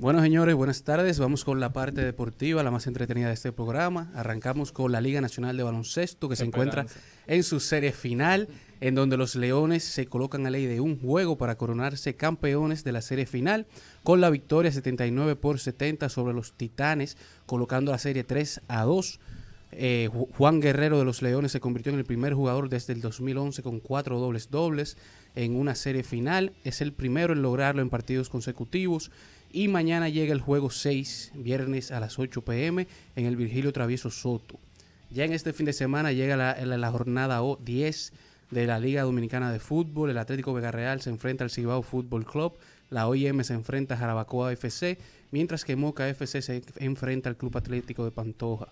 Bueno, señores, buenas tardes. Vamos con la parte deportiva, la más entretenida de este programa. Arrancamos con la Liga Nacional de Baloncesto, que se encuentra en su serie final, en donde los Leones se colocan a ley de un juego para coronarse campeones de la serie final, con la victoria 79 por 70 sobre los Titanes, colocando la serie 3 a 2. Eh, Juan Guerrero de los Leones se convirtió en el primer jugador desde el 2011 con cuatro dobles dobles en una serie final. Es el primero en lograrlo en partidos consecutivos. Y mañana llega el juego 6, viernes a las 8 pm, en el Virgilio Travieso Soto. Ya en este fin de semana llega la, jornada o 10 de la Liga Dominicana de Fútbol. El Atlético Vega Real se enfrenta al Cibao Fútbol Club. La OIM se enfrenta a Jarabacoa FC, mientras que Moca FC se enfrenta al Club Atlético de Pantoja.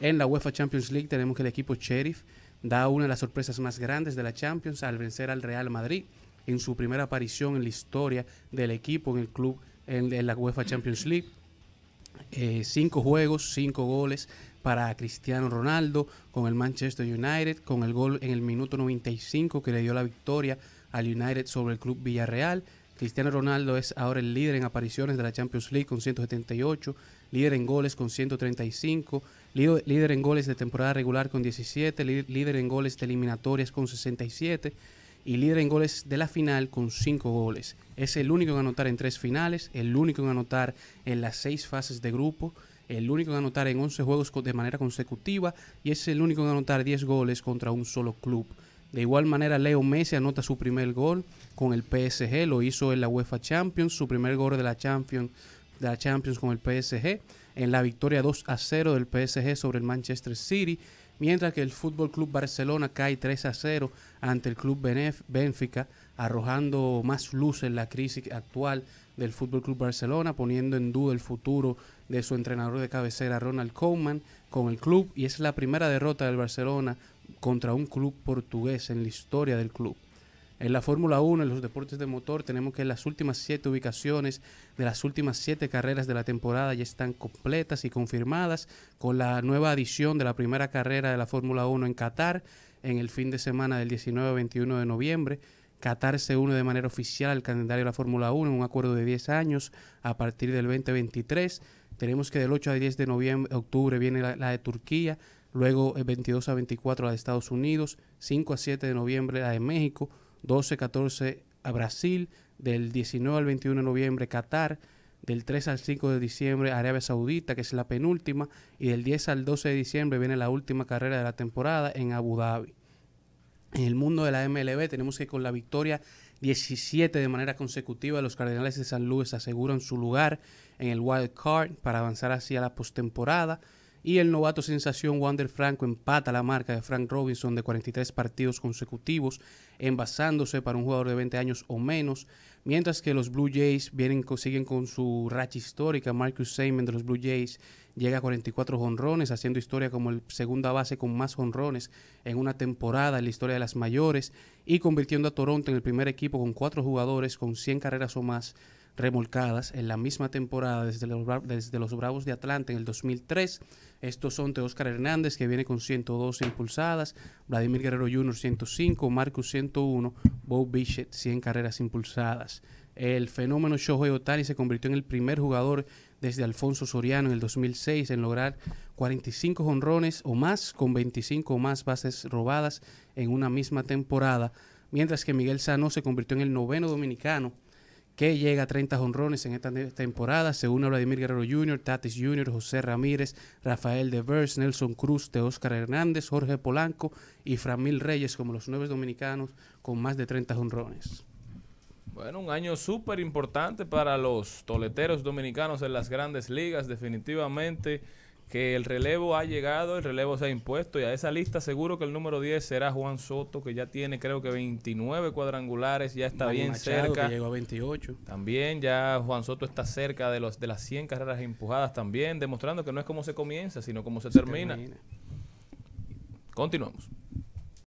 En la UEFA Champions League tenemos que el equipo Sheriff da una de las sorpresas más grandes de la Champions al vencer al Real Madrid en su primera aparición en la historia del equipo en el club en, la UEFA Champions League. Eh, cinco juegos, cinco goles para Cristiano Ronaldo con el Manchester United, con el gol en el minuto 95 que le dio la victoria al United sobre el club Villarreal. Cristiano Ronaldo es ahora el líder en apariciones de la Champions League con 178, líder en goles con 135, líder en goles de temporada regular con 17, líder en goles de eliminatorias con 67 y líder en goles de la final con 5 goles. Es el único en anotar en 3 finales, el único en anotar en las 6 fases de grupo, el único en anotar en 11 juegos de manera consecutiva y es el único en anotar 10 goles contra un solo club. De igual manera, Leo Messi anota su primer gol con el PSG, lo hizo en la UEFA Champions, su primer gol de la Champions, la Champions con el PSG, en la victoria 2 a 0 del PSG sobre el Manchester City, mientras que el Fútbol Club Barcelona cae 3 a 0 ante el Club Benfica, arrojando más luz en la crisis actual del Fútbol Club Barcelona, poniendo en duda el futuro de su entrenador de cabecera Ronald Koeman con el club y es la primera derrota del Barcelona contra un club portugués en la historia del club. En la Fórmula 1, en los deportes de motor, tenemos que las últimas siete ubicaciones de las últimas siete carreras de la temporada ya están completas y confirmadas con la nueva adición de la primera carrera de la Fórmula 1 en Qatar en el fin de semana del 19-21 de noviembre. Qatar se une de manera oficial al calendario de la Fórmula 1 en un acuerdo de 10 años a partir del 2023. Tenemos que del 8 al 10 de noviembre, octubre viene la, la de Turquía, luego el 22 a 24 la de Estados Unidos, 5 a 7 de noviembre la de México, 12, 14 a Brasil, del 19 al 21 de noviembre Qatar, del 3 al 5 de diciembre Arabia Saudita, que es la penúltima, y del 10 al 12 de diciembre viene la última carrera de la temporada en Abu Dhabi. En el mundo de la MLB tenemos que con la victoria 17 de manera consecutiva los Cardenales de San Luis aseguran su lugar en el Wild Card para avanzar hacia la postemporada y el novato sensación Wander Franco empata la marca de Frank Robinson de 43 partidos consecutivos, envasándose para un jugador de 20 años o menos, mientras que los Blue Jays vienen, siguen con su racha histórica. Marcus Seaman de los Blue Jays llega a 44 jonrones haciendo historia como el segunda base con más jonrones en una temporada en la historia de las mayores y convirtiendo a Toronto en el primer equipo con cuatro jugadores con 100 carreras o más remolcadas en la misma temporada desde los, Bravos de Atlanta en el 2003. Estos son Oscar Hernández, que viene con 102 impulsadas, Vladimir Guerrero Jr. 105, Marcus 101, bob Bichet 100 carreras impulsadas. El fenómeno Shohei Otani se convirtió en el primer jugador desde Alfonso Soriano en el 2006 en lograr 45 honrones o más con 25 o más bases robadas en una misma temporada, mientras que Miguel Sano se convirtió en el noveno dominicano que llega a 30 honrones en esta temporada. según Vladimir Guerrero Jr., Tatis Jr., José Ramírez, Rafael Devers, Nelson Cruz, de Hernández, Jorge Polanco y Framil Reyes como los nueve dominicanos con más de 30 honrones. Bueno, un año súper importante para los toleteros dominicanos en las grandes ligas, definitivamente que el relevo ha llegado, el relevo se ha impuesto y a esa lista seguro que el número 10 será Juan Soto, que ya tiene creo que 29 cuadrangulares, ya está bien cerca. También ya Juan Soto está cerca de los de las 100 carreras empujadas también, demostrando que no es como se comienza, sino como se, termina. Continuamos.